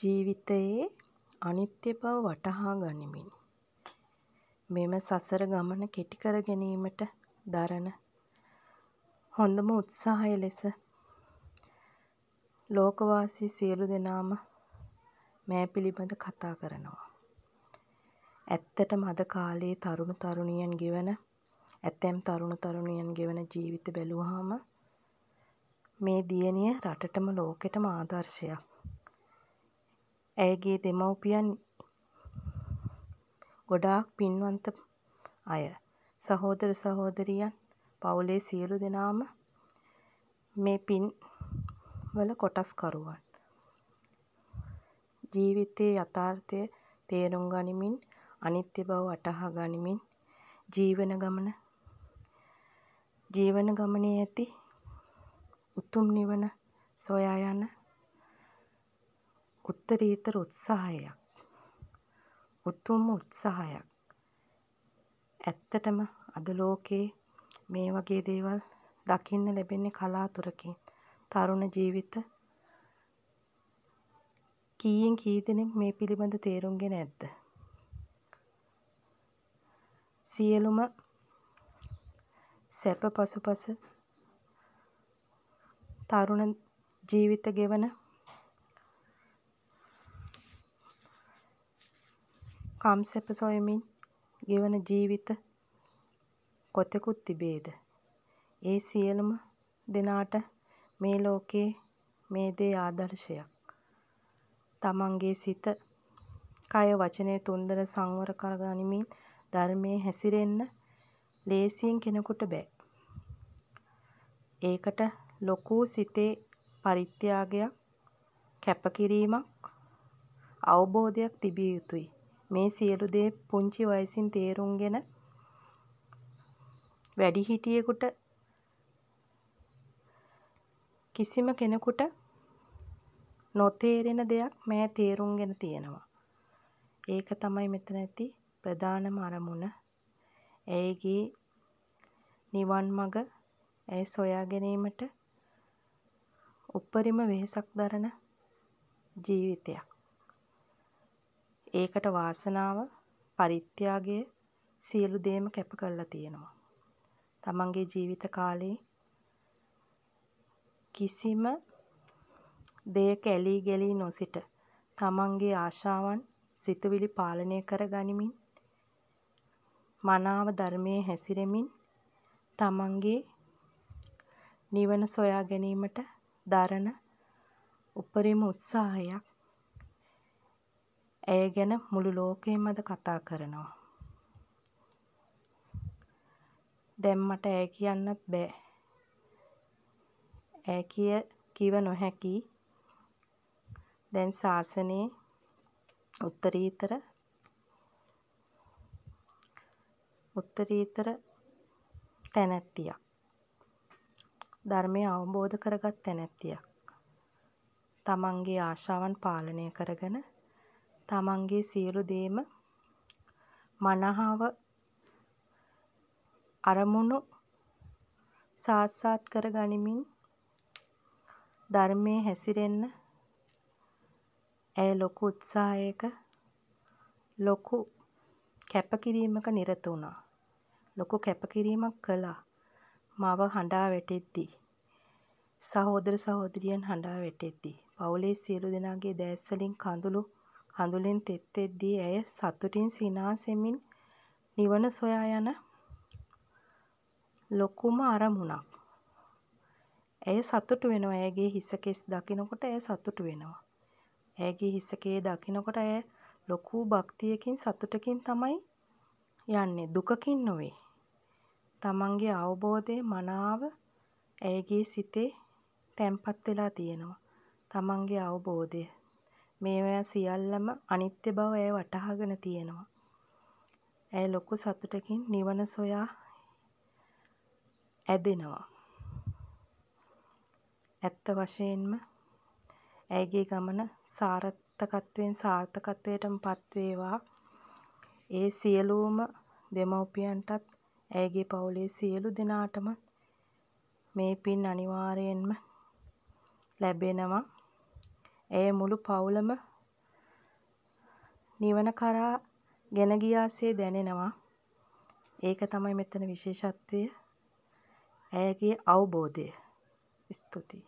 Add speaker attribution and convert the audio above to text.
Speaker 1: ජීවිතයේ අනිත්‍ය බව වටහා ගනිමින් මෙම සසර ගමන කෙටි කර ගැනීමට දරන හොඳම උත්සාහය ලෙස ලෝකවාසී සියලු දෙනාම මෑ පිළිබඳ කතා කරනවා. ඇත්තටම අද කාලයේ තරුණ තරුණියන් ගෙවන ඇතැම් තරුණ තරුණියන් ගෙවන ජීවිත බැලුවහම මේ දියණිය රටටම ලෝකෙටම ආදර්ශයක්. ඇයගේ දෙමව්පියන් ගොඩාක් පින්වන්ත අය. සහෝදර සහෝදරියන් පවුලේ සියලු දෙනාම මේ පින් වල කොටස්කරුවන්. ජීවිතයේ යථාර්ථය තේරුම් ගනිමින්, අනිත්‍ය බව වටහා ගනිමින්, ජීවන ගමන ජීවන ගමනේ ඇති උතුම් නිවන සොයා යන උත්තරීතර උත්සාහයක්. උතුම් උත්සාහයක්. ඇත්තටම අද ලෝකයේ මේ වගේ දේවල් දකින්න ලැබෙන්නේ කලාතුරකින්. තරුණ ජීවිත කීයෙන් කී දෙනෙක් මේ පිළිබඳ තේරුම්ගෙන ඇද්ද? සියලුම සැප පසුපස තරුණ ජීවිත ගෙවන කම් සැප සොයමින් ගෙවන ජීවිත කොතෙකුත් තිබේද? ඒ සියලුම දෙනාට මේ ලෝකයේ මේ දේ ආදර්ශයක්. තමන්ගේ සිත, කය, වචනය තුන්දෙන සංවර කර ගනිමින් ධර්මයේ හැසිරෙන්න ලේසියෙන් කෙනෙකුට බෑ. ඒකට ලොකු සිතේ පරිත්‍යාගයක්, කැපකිරීමක්, අවබෝධයක් තිබිය යුතුයි. මේ සියලු දේ පුංචි වයසින් තේරුම්ගෙන වැඩිහිටියෙකුට කිසිම කෙනෙකුට නොතේරෙන දෙයක් මෑ තේරුම්ගෙන තියෙනවා. ඒක තමයි මෙතන ඇති ප්‍රධානම අරමුණ. ඇයගේ නිවන් මඟ ඇය සොයා ගැනීමට උපරිම වෙහෙසක් දරන ජීවිතයක්. ඒකට වාසනාව පරිත්‍යාගය සියලු දේම කැප කරලා තියෙනවා. තමන්ගේ ජීවිත කාලේ කිසිම දෙයක ඇලී ගැලී නොසිට තමන්ගේ ආශාවන් සිතුවිලි පාලනය කර ගනිමින් මනාව ධර්මයේ හැසිරෙමින් තමන්ගේ නිවන සොයා ගැනීමට දරන උපරිම උත්සාහයක් ඇය ගැන මුළු ලෝකයම අද කතා කරනවා. දැන් මට ඇය කියන්නත් බෑ. ඇය කිව නොහැකියි. දැන් ශාසනයේ උත්තරීතර උත්තරීතර තැනැත්තියක්. ධර්මය අවබෝධ කරගත් තැනැත්තියක්. තමන්ගේ ආශාවන් පාලනය කරගෙන තමන්ගේ සියලු දේම මනාව අරමුණු සාක්ෂාත් කර ගනිමින් ධර්මයේ හැසිරෙන්න ඇය ලොකු උත්සාහයක ලොකු කැපකිරීමක නිරත වුණා. ලොකු කැපකිරීමක් කළා. මව හඬා වැටෙද්දී සහෝදර සහෝදරියන් හඬා වැටෙද්දී පවුලේ සියලු දෙනාගේ දෑස් වලින් කඳුළු හඳුලෙන් තෙත් එද්දී ඇය සතුටින් සිනාසෙමින් නිවන සොයා යන ලොකුම අරමුණක්. ඇය සතුටු වෙනවා. ඇයගේ හිස කෙස් දකිනකොට ඇය සතුටු වෙනවා. ඇයගේ හිස කේ දකිනකොට ඇය ලොකු භක්තියකින් සතුටකින් තමයි යන්නේ. දුකකින් නොවේ. තමන්ගේ අවබෝධය මනාව ඇයගේ සිතේ තැන්පත් වෙලා තියෙනවා. තමන්ගේ අවබෝධය. මේවා සියල්ලම අනිත්‍ය බව ඇය වටහාගෙන තියෙනවා. ඇය ලොකු සතුටකින් නිවන සොයා ඇදෙනවා. ඇත්ත වශයෙන්ම ඇයගේ ගමන සාර්ථකත්වයෙන් සාර්ථකත්වයටම පත්වේවා. ඒ සියලූම දෙමව්පියන්ටත් ඇයගේ පවුලේ සියලු දෙනාටමත් මේ පින් අනිවාර්යයෙන්ම ලැබෙනවා. ඇය මුළු පවුලම නිවන කරා ගෙන ගියා සේ දැනෙනවා. ඒක තමයි මෙතන විශේෂත්වය. ඇයගේ අවබෝධය. ස්තුතියි.